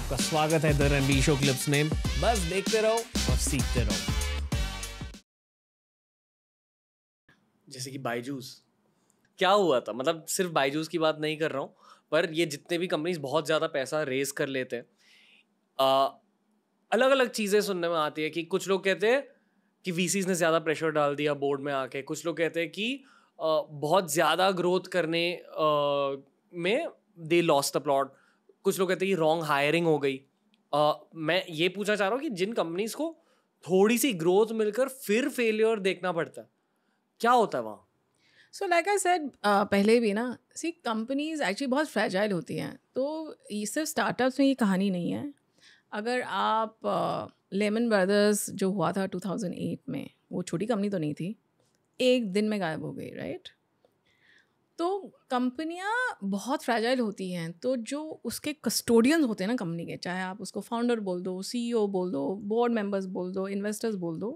आपका स्वागत है द रणबीर शो क्लिप्स में बस देखते रहो और सीखते रहो जैसे कि बायजूस क्या हुआ था मतलब सिर्फ बायजूस की बात नहीं कर रहा हूँ पर ये जितने भी कंपनीज बहुत ज़्यादा पैसा रेज कर लेते हैं अलग अलग चीज़ें सुनने में आती है कि कुछ लोग कहते हैं कि वी ने ज़्यादा प्रेशर डाल दिया बोर्ड में आके कुछ लोग कहते हैं कि बहुत ज़्यादा ग्रोथ करने में दे लॉस द प्लॉट कुछ लोग कहते हैं कि रॉन्ग हायरिंग हो गई uh, मैं ये पूछना चाह रहा हूँ कि जिन कंपनीज को थोड़ी सी ग्रोथ मिलकर फिर फेलियर देखना पड़ता है क्या होता है वहाँ सो लाइक आई सेड पहले भी ना सी कंपनीज एक्चुअली बहुत फ्रेजाइल होती हैं तो ये सिर्फ स्टार्टअप्स में ये कहानी नहीं है अगर आप लेमन uh, ब्रदर्स जो हुआ था 2008 में वो छोटी कंपनी तो नहीं थी एक दिन में गायब हो गई राइट right? तो कंपनियां बहुत फ्रेजाइल होती हैं तो जो उसके कस्टोडियंस होते हैं ना कंपनी के चाहे आप उसको फाउंडर बोल दो सीईओ बोल दो बोर्ड मेंबर्स बोल दो इन्वेस्टर्स बोल दो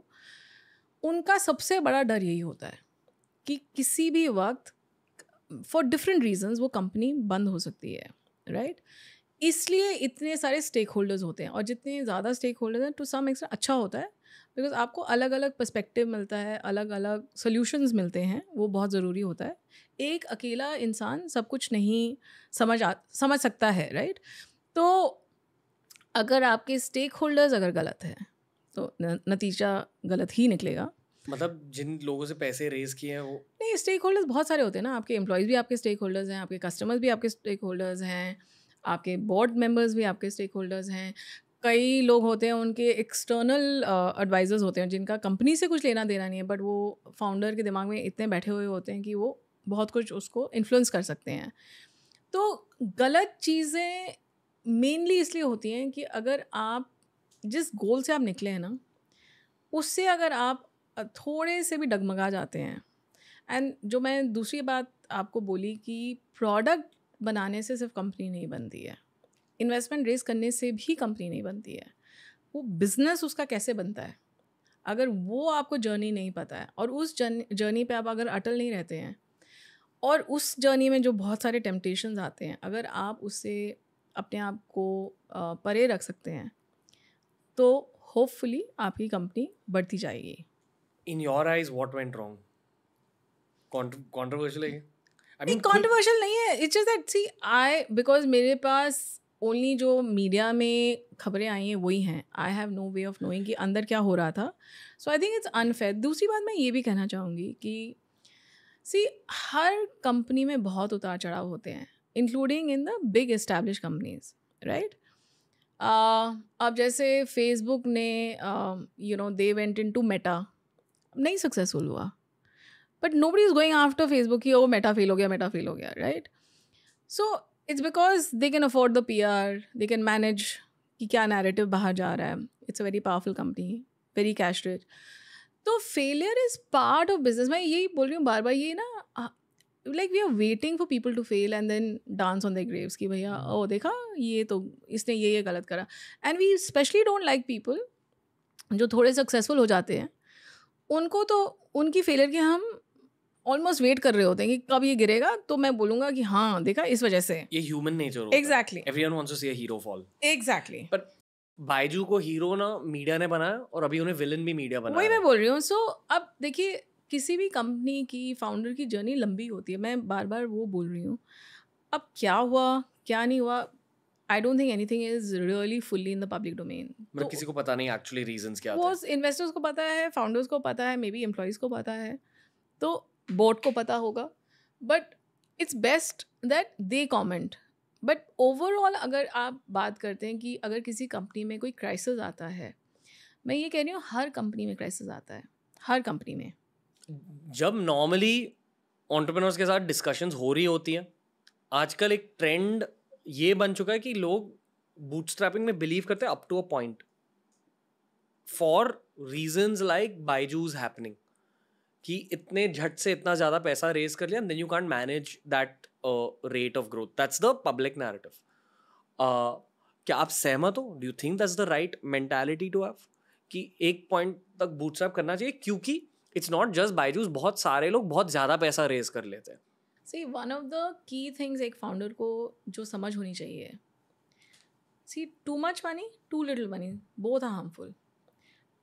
उनका सबसे बड़ा डर यही होता है कि किसी भी वक्त फॉर डिफरेंट रीजंस वो कंपनी बंद हो सकती है राइट right? इसलिए इतने सारे स्टेक होल्डर्स होते हैं और जितने ज़्यादा स्टेक होल्डर्स हैं टू सम एक्सटेंट अच्छा होता है बिकॉज आपको अलग अलग पर्सपेक्टिव मिलता है अलग अलग सोल्यूशंस मिलते हैं वो बहुत ज़रूरी होता है एक अकेला इंसान सब कुछ नहीं समझ आ समझ सकता है राइट तो अगर आपके स्टेक होल्डर्स अगर गलत है तो न, नतीजा गलत ही निकलेगा मतलब जिन लोगों से पैसे रेज किए हैं वो नहीं स्टेक होल्डर्स बहुत सारे होते हैं ना आपके एम्प्लॉयज़ भी आपके स्टेक होल्डर्स हैं आपके कस्टमर्स भी आपके स्टेक होल्डर्स हैं आपके बोर्ड मेंबर्स भी आपके स्टेक होल्डर्स हैं कई लोग होते हैं उनके एक्सटर्नल एडवाइजर्स होते हैं जिनका कंपनी से कुछ लेना देना नहीं है बट वो फाउंडर के दिमाग में इतने बैठे हुए होते हैं कि वो बहुत कुछ उसको इन्फ्लुएंस कर सकते हैं तो गलत चीज़ें मेनली इसलिए होती हैं कि अगर आप जिस गोल से आप निकले हैं ना उससे अगर आप थोड़े से भी डगमगा जाते हैं एंड जो मैं दूसरी बात आपको बोली कि प्रोडक्ट बनाने से सिर्फ कंपनी नहीं बनती है इन्वेस्टमेंट रेज करने से भी कंपनी नहीं बनती है वो बिज़नेस उसका कैसे बनता है अगर वो आपको जर्नी नहीं पता है और उस जर्नी पे आप अगर अटल नहीं रहते हैं और उस जर्नी में जो बहुत सारे टेम्पटेशन आते हैं अगर आप उससे अपने आप को परे रख सकते हैं तो होपफुली आपकी कंपनी बढ़ती जाएगी in your eyes what went wrong controversial है I कॉन्ट्रोवर्शियल नहीं है it's just that see I because मेरे पास ओनली जो मीडिया में खबरें आई हैं वही हैं I have no way of knowing कि अंदर क्या हो रहा था so I think it's unfair दूसरी बात मैं ये भी कहना चाहूँगी कि सी हर कंपनी में बहुत उतार चढ़ाव होते हैं including in the big establish companies right अब जैसे फेसबुक ने you know they went into Meta नहीं सक्सेसफुल हुआ but nobody is going after Facebook की ओ मेटा फेल हो गया मेटा फेल हो गया right so it's because they can afford the P R they can manage कि क्या narrative बाहर जा रहा है it's a very powerful company very cash rich तो failure is part of business मैं यही बोल रही हूँ बार बार ये ना like we are waiting for people to fail and then dance on the graves कि भैया ओ oh, देखा ये तो इसने ये ये गलत करा and we especially don't like people जो थोड़े सक्सेसफुल हो जाते हैं उनको तो उनकी फेलियर के हम ऑलमोस्ट वेट कर रहे होते हैं कि कब ये गिरेगा तो मैं बोलूंगा कि हाँ देखा इस वजह से ये human nature exactly everyone to see hero fall exactly but Byju को हीरो ना मीडिया ने बनाया और अभी उन्हें विलन भी मीडिया बनाया वही मैं बोल रही हूँ सो so, अब देखिए किसी भी कंपनी की फाउंडर की जर्नी लंबी होती है मैं बार बार वो बोल रही हूँ अब क्या हुआ क्या नहीं हुआ I don't think anything is really fully in the public domain मतलब तो किसी को पता नहीं एक्चुअली रीजंस क्या वो इन्वेस्टर्स को पता है फाउंडर्स को पता है मे बी एम्प्लॉयज़ को पता है तो बोर्ड को पता होगा but it's best that they comment but overall अगर आप बात करते हैं कि अगर किसी कंपनी में कोई क्राइसिस आता है मैं ये कह रही हूँ हर कंपनी में क्राइसिस आता है हर कंपनी में जब नॉर्मली ऑन्टरप्रनर्स के साथ डिस्कशंस हो रही होती हैं आजकल एक ट्रेंड ये बन चुका है कि लोग बूटस्ट्रैपिंग में बिलीव करते हैं up to a point for reasons like Byju's happening कि इतने झट से इतना ज़्यादा पैसा रेज कर लिया then you can't manage that rate of growth that's the public narrative क्या आप सहमत हो do you think that's the right mentality to have कि एक पॉइंट तक बूटस्ट्रैप करना चाहिए क्योंकि इट्स नॉट जस्ट बायजूस बहुत सारे लोग बहुत ज़्यादा पैसा रेज कर लेते हैं see one of the key things एक फाउंडर को जो समझ होनी चाहिए see too much money too little money both are harmful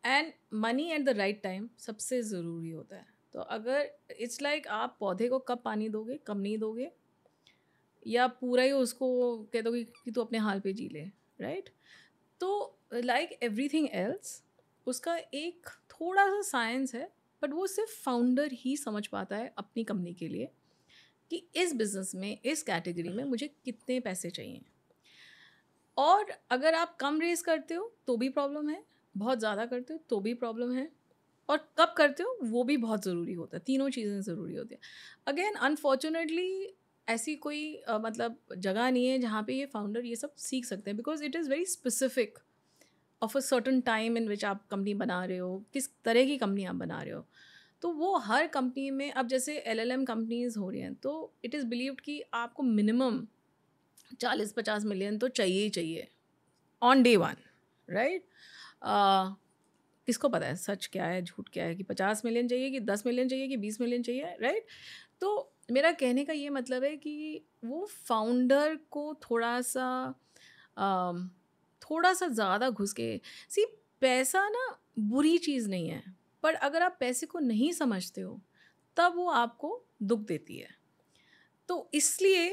and money at the right time सबसे ज़रूरी होता है तो अगर इट्स लाइक like आप पौधे को कब पानी दोगे कम नहीं दोगे या पूरा ही उसको कह दोगे कि तू अपने हाल पे जी ले राइट तो लाइक एवरीथिंग एल्स उसका एक थोड़ा सा साइंस है बट वो सिर्फ फाउंडर ही समझ पाता है अपनी कंपनी के लिए कि इस बिज़नेस में इस कैटेगरी में मुझे कितने पैसे चाहिए और अगर आप कम रेस करते हो तो भी प्रॉब्लम है बहुत ज़्यादा करते हो तो भी प्रॉब्लम है और कब करते हो वो भी बहुत ज़रूरी होता है तीनों चीज़ें ज़रूरी होती हैं अगेन अनफॉर्चुनेटली ऐसी कोई uh, मतलब जगह नहीं है जहाँ पे ये फाउंडर ये सब सीख सकते हैं because it is very specific of a certain time in which आप कंपनी बना रहे हो किस तरह की कंपनी आप बना रहे हो तो वो हर कंपनी में अब जैसे एल एल एम कंपनीज हो रही हैं तो इट इज़ बिलीव्ड कि आपको मिनिमम चालीस पचास मिलियन तो चाहिए ही चाहिए ऑन डे वन राइट किसको पता है सच क्या है झूठ क्या है कि पचास मिलियन चाहिए कि दस मिलियन चाहिए कि बीस मिलियन चाहिए राइट तो मेरा कहने का ये मतलब है कि वो फाउंडर को थोड़ा सा आ, थोड़ा सा ज़्यादा घुस के सी पैसा ना बुरी चीज़ नहीं है पर अगर आप पैसे को नहीं समझते हो तब वो आपको दुख देती है तो इसलिए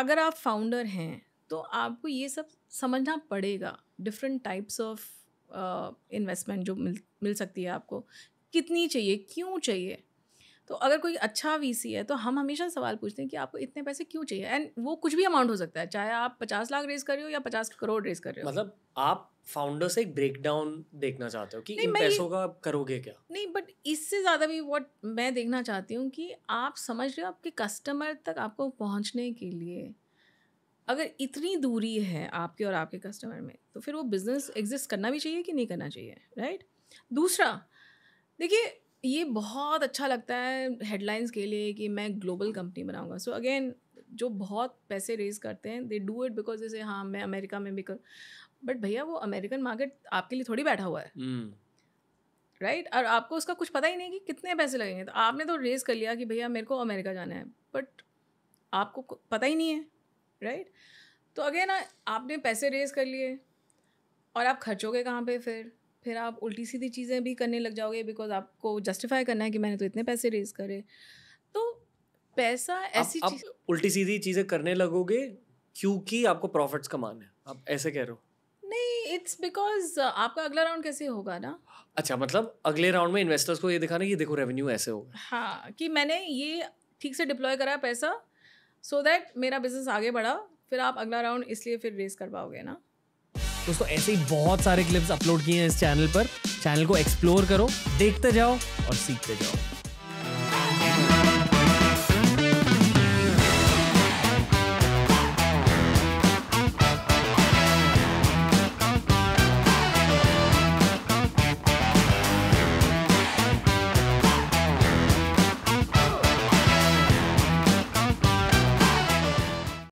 अगर आप फाउंडर हैं तो आपको ये सब समझना पड़ेगा डिफरेंट टाइप्स ऑफ इन्वेस्टमेंट जो मिल मिल सकती है आपको कितनी चाहिए क्यों चाहिए तो अगर कोई अच्छा वीसी है तो हम हमेशा सवाल पूछते हैं कि आपको इतने पैसे क्यों चाहिए एंड वो कुछ भी अमाउंट हो सकता है चाहे आप पचास लाख रेज कर रहे हो या पचास करोड़ रेज कर रहे हो मतलब आप फाउंडर से एक ब्रेकडाउन देखना चाहते हो कि इन पैसों का करोगे क्या नहीं बट इससे ज़्यादा भी वॉट मैं देखना चाहती हूँ कि आप समझ रहे हो आपके कस्टमर तक आपको पहुँचने के लिए अगर इतनी दूरी है आपके और आपके कस्टमर में तो फिर वो बिज़नेस एग्जिस्ट करना भी चाहिए कि नहीं करना चाहिए राइट दूसरा देखिए ये बहुत अच्छा लगता है हेडलाइंस के लिए कि मैं ग्लोबल कंपनी बनाऊंगा सो अगेन जो बहुत पैसे रेज करते हैं दे डू इट बिकॉज जैसे हाँ मैं अमेरिका में भी कर बट भैया वो अमेरिकन मार्केट आपके लिए थोड़ी बैठा हुआ है राइट हम्म। mm. right? और आपको उसका कुछ पता ही नहीं कि कितने पैसे लगेंगे तो आपने तो रेज कर लिया कि भैया मेरे को अमेरिका जाना है बट आपको पता ही नहीं है राइट तो अगेन आपने पैसे रेज कर लिए और आप खर्चोगे कहाँ पे फिर फिर आप उल्टी सीधी चीज़ें भी करने लग जाओगे बिकॉज आपको जस्टिफाई करना है कि मैंने तो इतने पैसे रेज करे तो पैसा ऐसी आप, आप उल्टी सीधी चीज़ें करने लगोगे क्योंकि आपको प्रॉफिट्स कमाना है आप ऐसे कह रहे हो नहीं इट्स बिकॉज uh, आपका अगला राउंड कैसे होगा ना अच्छा मतलब अगले राउंड में इन्वेस्टर्स को ये दिखाना कि देखो रेवेन्यू ऐसे होगा हाँ कि मैंने ये ठीक से डिप्लॉय करा पैसा सो दैट मेरा बिजनेस आगे बढ़ा फिर आप अगला राउंड इसलिए फिर रेस कर पाओगे ना दोस्तों ऐसे ही बहुत सारे क्लिप्स अपलोड किए हैं इस चैनल पर चैनल को एक्सप्लोर करो देखते जाओ और सीखते जाओ